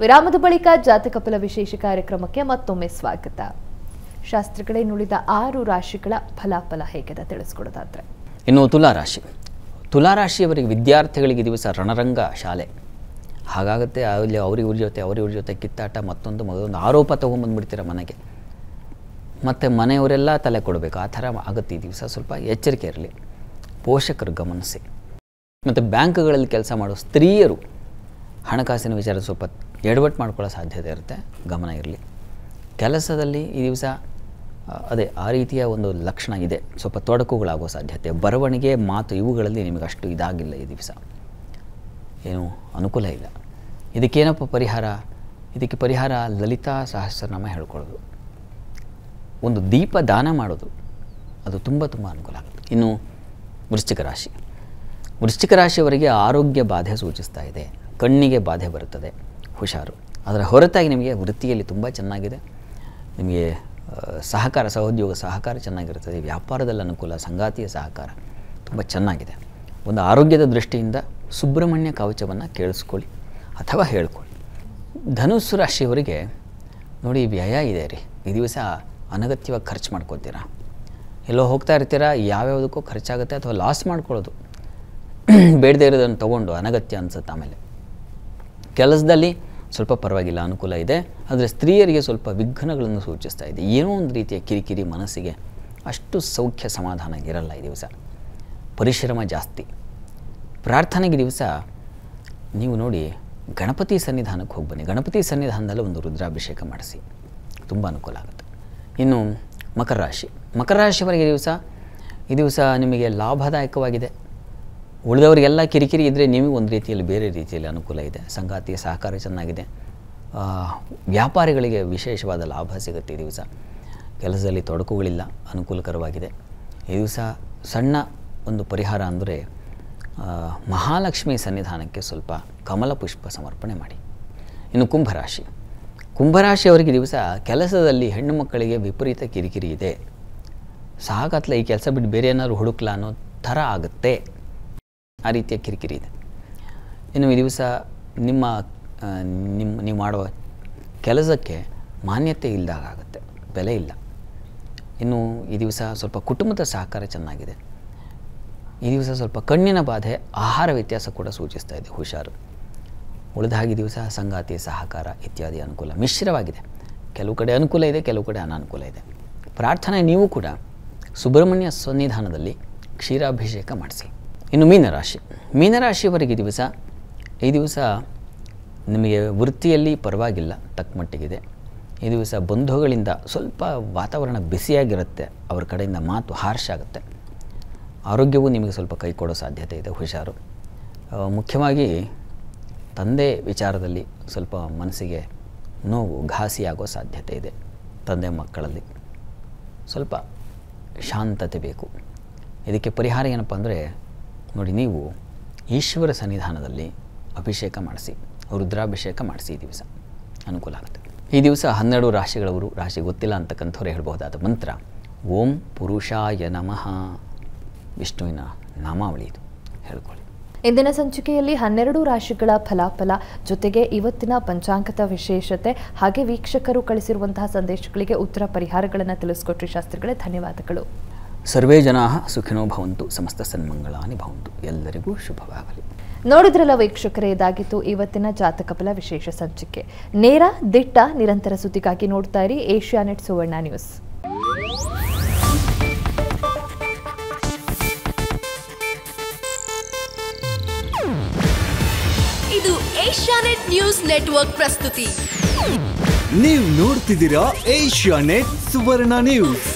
ವಿರಾಮದ ಬಳಿಕ ಜಾತಕಪಲ ವಿಶೇಷ ಕಾರ್ಯಕ್ರಮಕ್ಕೆ ಮತ್ತೊಮ್ಮೆ ಸ್ವಾಗತ ಶಾಸ್ತ್ರಗಳೇ ನುಡಿದ ಆರು ರಾಶಿಗಳ ಫಲಾಫಲ ಹೇಗಿದೆ ತಿಳಿಸ್ಕೊಡೋದಾದ್ರೆ ಇನ್ನು ತುಲಾರಾಶಿ ತುಲಾರಾಶಿಯವರಿಗೆ ವಿದ್ಯಾರ್ಥಿಗಳಿಗೆ ದಿವಸ ರಣರಂಗ ಶಾಲೆ ಹಾಗಾಗುತ್ತೆ ಅಲ್ಲಿ ಅವ್ರಿಗೆ ಇವ್ರ ಜೊತೆ ಅವ್ರ ಇವ್ರ ಜೊತೆ ಕಿತ್ತಾಟ ಮತ್ತೊಂದು ಮೊದಲೊಂದು ಆರೋಪ ತೊಗೊಂಬಂದ್ಬಿಡ್ತೀರ ಮನೆಗೆ ಮತ್ತು ಮನೆಯವರೆಲ್ಲ ತಲೆ ಕೊಡಬೇಕು ಆ ಥರ ಆಗುತ್ತೆ ಈ ದಿವಸ ಸ್ವಲ್ಪ ಎಚ್ಚರಿಕೆ ಇರಲಿ ಪೋಷಕರು ಗಮನಿಸಿ ಮತ್ತು ಬ್ಯಾಂಕ್ಗಳಲ್ಲಿ ಕೆಲಸ ಮಾಡೋ ಸ್ತ್ರೀಯರು ಹಣಕಾಸಿನ ವಿಚಾರ ಸ್ವಲ್ಪ ಎಡವಟ್ಟು ಮಾಡ್ಕೊಳ್ಳೋ ಸಾಧ್ಯತೆ ಇರುತ್ತೆ ಗಮನ ಇರಲಿ ಕೆಲಸದಲ್ಲಿ ಈ ದಿವಸ ಅದೇ ಆ ರೀತಿಯ ಒಂದು ಲಕ್ಷಣ ಇದೆ ಸ್ವಲ್ಪ ತೊಡಕುಗಳಾಗೋ ಸಾಧ್ಯತೆ ಬರವಣಿಗೆ ಮಾತು ಇವುಗಳಲ್ಲಿ ನಿಮಗೆ ಅಷ್ಟು ಇದಾಗಿಲ್ಲ ಈ ದಿವಸ ಏನು ಅನುಕೂಲ ಇಲ್ಲ ಇದಕ್ಕೇನಪ್ಪ ಪರಿಹಾರ ಇದಕ್ಕೆ ಪರಿಹಾರ ಲಲಿತಾ ಸಹಸ್ರನಾಮ ಹೇಳ್ಕೊಳ್ಳೋದು ಒಂದು ದೀಪ ದಾನ ಮಾಡೋದು ಅದು ತುಂಬ ತುಂಬ ಅನುಕೂಲ ಆಗುತ್ತೆ ಇನ್ನು ವೃಶ್ಚಿಕ ರಾಶಿ ವೃಶ್ಚಿಕ ರಾಶಿಯವರಿಗೆ ಆರೋಗ್ಯ ಬಾಧೆ ಸೂಚಿಸ್ತಾ ಇದೆ ಕಣ್ಣಿಗೆ ಬಾಧೆ ಬರುತ್ತದೆ ಹುಷಾರು ಅದರ ಹೊರತಾಗಿ ನಿಮಗೆ ವೃತ್ತಿಯಲ್ಲಿ ತುಂಬ ಚೆನ್ನಾಗಿದೆ ನಿಮಗೆ ಸಹಕಾರ ಸಹೋದ್ಯೋಗ ಸಹಕಾರ ಚೆನ್ನಾಗಿರ್ತದೆ ವ್ಯಾಪಾರದಲ್ಲಿ ಅನುಕೂಲ ಸಂಗಾತಿಯ ಸಹಕಾರ ತುಂಬ ಚೆನ್ನಾಗಿದೆ ಒಂದು ಆರೋಗ್ಯದ ದೃಷ್ಟಿಯಿಂದ ಸುಬ್ರಹ್ಮಣ್ಯ ಕವಚವನ್ನು ಕೇಳಿಸ್ಕೊಳ್ಳಿ ಅಥವಾ ಹೇಳ್ಕೊಳ್ಳಿ ಧನುಸ್ಸು ರಾಶಿಯವರಿಗೆ ನೋಡಿ ವ್ಯಯ ಇದೆ ರೀ ಈ ದಿವಸ ಅನಗತ್ಯವಾಗಿ ಖರ್ಚು ಮಾಡ್ಕೊತೀರಾ ಎಲ್ಲೋ ಹೋಗ್ತಾ ಇರ್ತೀರಾ ಯಾವ್ಯಾವುದಕ್ಕೂ ಖರ್ಚಾಗುತ್ತೆ ಅಥವಾ ಲಾಸ್ ಮಾಡ್ಕೊಳ್ಳೋದು ಬೇಡದೇ ಇರೋದನ್ನು ತೊಗೊಂಡು ಅನಗತ್ಯ ಅನಿಸುತ್ತೆ ಆಮೇಲೆ ಕೆಲಸದಲ್ಲಿ ಸ್ವಲ್ಪ ಪರವಾಗಿಲ್ಲ ಅನುಕೂಲ ಇದೆ ಆದರೆ ಸ್ತ್ರೀಯರಿಗೆ ಸ್ವಲ್ಪ ವಿಘ್ನಗಳನ್ನು ಸೂಚಿಸ್ತಾ ಇದೆ ಏನೋ ಒಂದು ರೀತಿಯ ಕಿರಿಕಿರಿ ಮನಸ್ಸಿಗೆ ಅಷ್ಟು ಸೌಖ್ಯ ಸಮಾಧಾನ ಇರಲ್ಲ ಈ ದಿವಸ ಪರಿಶ್ರಮ ಜಾಸ್ತಿ ಪ್ರಾರ್ಥನೆಗೆ ದಿವಸ ನೀವು ನೋಡಿ ಗಣಪತಿ ಸನ್ನಿಧಾನಕ್ಕೆ ಹೋಗಿ ಬನ್ನಿ ಗಣಪತಿ ಸನ್ನಿಧಾನದಲ್ಲಿ ಒಂದು ರುದ್ರಾಭಿಷೇಕ ಮಾಡಿಸಿ ತುಂಬ ಅನುಕೂಲ ಆಗುತ್ತೆ ಇನ್ನು ಮಕರ ರಾಶಿ ಮಕರ ರಾಶಿವರೆಗೆ ದಿವಸ ಈ ದಿವಸ ನಿಮಗೆ ಲಾಭದಾಯಕವಾಗಿದೆ ಉಳಿದವರಿಗೆಲ್ಲ ಕಿರಿಕಿರಿ ಇದ್ದರೆ ನಿಮಗೆ ಒಂದು ರೀತಿಯಲ್ಲಿ ಬೇರೆ ರೀತಿಯಲ್ಲಿ ಅನುಕೂಲ ಇದೆ ಸಂಗಾತಿಯ ಸಹಕಾರ ಚೆನ್ನಾಗಿದೆ ವ್ಯಾಪಾರಿಗಳಿಗೆ ವಿಶೇಷವಾದ ಲಾಭ ಸಿಗುತ್ತೆ ಈ ದಿವಸ ಕೆಲಸದಲ್ಲಿ ತೊಡಕುಗಳಿಲ್ಲ ಅನುಕೂಲಕರವಾಗಿದೆ ಈ ದಿವಸ ಸಣ್ಣ ಒಂದು ಪರಿಹಾರ ಅಂದರೆ ಮಹಾಲಕ್ಷ್ಮಿ ಸನ್ನಿಧಾನಕ್ಕೆ ಸ್ವಲ್ಪ ಕಮಲ ಪುಷ್ಪ ಸಮರ್ಪಣೆ ಮಾಡಿ ಇನ್ನು ಕುಂಭರಾಶಿ ಕುಂಭರಾಶಿಯವರಿಗೆ ದಿವಸ ಕೆಲಸದಲ್ಲಿ ಹೆಣ್ಣು ಮಕ್ಕಳಿಗೆ ವಿಪರೀತ ಕಿರಿಕಿರಿ ಇದೆ ಸಾಕತ್ಲ ಈ ಕೆಲಸ ಬಿಟ್ಟು ಬೇರೆ ಏನಾದ್ರು ಹುಡುಕ್ಲ ಅನ್ನೋ ಥರ ಆಗುತ್ತೆ ಆ ರೀತಿಯ ಕಿರಿಕಿರಿ ಇದೆ ಇನ್ನು ಈ ದಿವಸ ನಿಮ್ಮ ನಿಮ್ಮ ನೀವು ಮಾಡುವ ಕೆಲಸಕ್ಕೆ ಮಾನ್ಯತೆ ಇಲ್ಲದಾಗುತ್ತೆ ಆಗುತ್ತೆ ಬೆಲೆ ಇಲ್ಲ ಇನ್ನು ಈ ದಿವಸ ಸ್ವಲ್ಪ ಕುಟುಂಬದ ಸಹಕಾರ ಚೆನ್ನಾಗಿದೆ ಈ ದಿವಸ ಸ್ವಲ್ಪ ಕಣ್ಣಿನ ಬಾಧೆ ಆಹಾರ ವ್ಯತ್ಯಾಸ ಕೂಡ ಸೂಚಿಸ್ತಾ ಇದೆ ಹುಷಾರು ಉಳಿದ ಹಾಗೆ ದಿವಸ ಸಂಗಾತಿ ಸಹಕಾರ ಇತ್ಯಾದಿ ಅನುಕೂಲ ಮಿಶ್ರವಾಗಿದೆ ಕೆಲವು ಕಡೆ ಅನುಕೂಲ ಇದೆ ಕೆಲವು ಕಡೆ ಅನಾನುಕೂಲ ಇದೆ ಪ್ರಾರ್ಥನೆ ನೀವು ಕೂಡ ಸುಬ್ರಹ್ಮಣ್ಯ ಸನ್ನಿಧಾನದಲ್ಲಿ ಕ್ಷೀರಾಭಿಷೇಕ ಮಾಡಿಸಿ ಇನ್ನು ಮೀನರಾಶಿ ಮೀನರಾಶಿಯವರಿಗೆ ದಿವಸ ಈ ದಿವಸ ನಿಮಗೆ ವೃತ್ತಿಯಲ್ಲಿ ಪರವಾಗಿಲ್ಲ ತಕ್ಕಮಟ್ಟಿಗಿದೆ ಈ ದಿವಸ ಬಂಧುಗಳಿಂದ ಸ್ವಲ್ಪ ವಾತಾವರಣ ಬಿಸಿಯಾಗಿರುತ್ತೆ ಅವ್ರ ಕಡೆಯಿಂದ ಮಾತು ಹಾರ್ಶ್ ಆಗುತ್ತೆ ಆರೋಗ್ಯವೂ ನಿಮಗೆ ಸ್ವಲ್ಪ ಕೈ ಕೊಡೋ ಸಾಧ್ಯತೆ ಇದೆ ಹುಷಾರು ಮುಖ್ಯವಾಗಿ ತಂದೆ ವಿಚಾರದಲ್ಲಿ ಸ್ವಲ್ಪ ಮನಸ್ಸಿಗೆ ನೋವು ಘಾಸಿಯಾಗೋ ಸಾಧ್ಯತೆ ಇದೆ ತಂದೆ ಮಕ್ಕಳಲ್ಲಿ ಸ್ವಲ್ಪ ಶಾಂತತೆ ಬೇಕು ಇದಕ್ಕೆ ಪರಿಹಾರ ಏನಪ್ಪ ಅಂದರೆ ನೋಡಿ ನೀವು ಈಶ್ವರ ಸನ್ನಿಧಾನದಲ್ಲಿ ಅಭಿಷೇಕ ಮಾಡಿಸಿ ರುದ್ರಾಭಿಷೇಕ ಮಾಡಿಸಿ ಈ ದಿವಸ ಅನುಕೂಲ ಆಗುತ್ತೆ ಈ ದಿವಸ ಹನ್ನೆರಡು ರಾಶಿಗಳವರು ರಾಶಿ ಗೊತ್ತಿಲ್ಲ ಅಂತಕ್ಕಂಥವ್ರು ಹೇಳಬಹುದಾದ ಮಂತ್ರ ಓಂ ಪುರುಷಾಯ ನಮಃ ವಿಷ್ಣುವಿನ ನಾಮಾವಳಿ ಇದು ಹೇಳ್ಕೊಳ್ಳಿ ಇಂದಿನ ಸಂಚಿಕೆಯಲ್ಲಿ ಹನ್ನೆರಡು ರಾಶಿಗಳ ಫಲಾಫಲ ಜೊತೆಗೆ ಇವತ್ತಿನ ಪಂಚಾಂಗದ ವಿಶೇಷತೆ ಹಾಗೆ ವೀಕ್ಷಕರು ಕಳಿಸಿರುವಂತಹ ಸಂದೇಶಗಳಿಗೆ ಉತ್ತರ ಪರಿಹಾರಗಳನ್ನು ತಿಳಿಸ್ಕೊಟ್ರಿ ಶಾಸ್ತ್ರಿಗಳೇ ಧನ್ಯವಾದಗಳು ಸರ್ವೇ ಜನಾ ಸುಖಿನೋ ಭವಂತು ಸಮಸ್ತ ಸನ್ಮಂಗಳಾನಿ ಭವಂತು ಎಲ್ಲರಿಗೂ ಶುಭವಾಗಲಿ ನೋಡಿದ್ರಲ್ಲ ವೀಕ್ಷಕರೇ ಇದಾಗಿತ್ತು ಇವತ್ತಿನ ಜಾತಕಪಲ ವಿಶೇಷ ಸಂಚಿಕೆ ನೇರ ದಿಟ್ಟ ನಿರಂತರ ಸುದ್ದಿಗಾಗಿ ನೋಡ್ತಾ ಇರಿ ಏಷ್ಯಾ ನೆಟ್ ಸುವರ್ಣ ನ್ಯೂಸ್ ಇದು ಏಷ್ಯಾ ನೆಟ್ ನ್ಯೂಸ್ ನೆಟ್ವರ್ಕ್ ಪ್ರಸ್ತುತಿ ನೀವು ನೋಡ್ತಿದ್ದೀರಾ ಏಷ್ಯಾ ನೆಟ್ ಸುವರ್ಣ ನ್ಯೂಸ್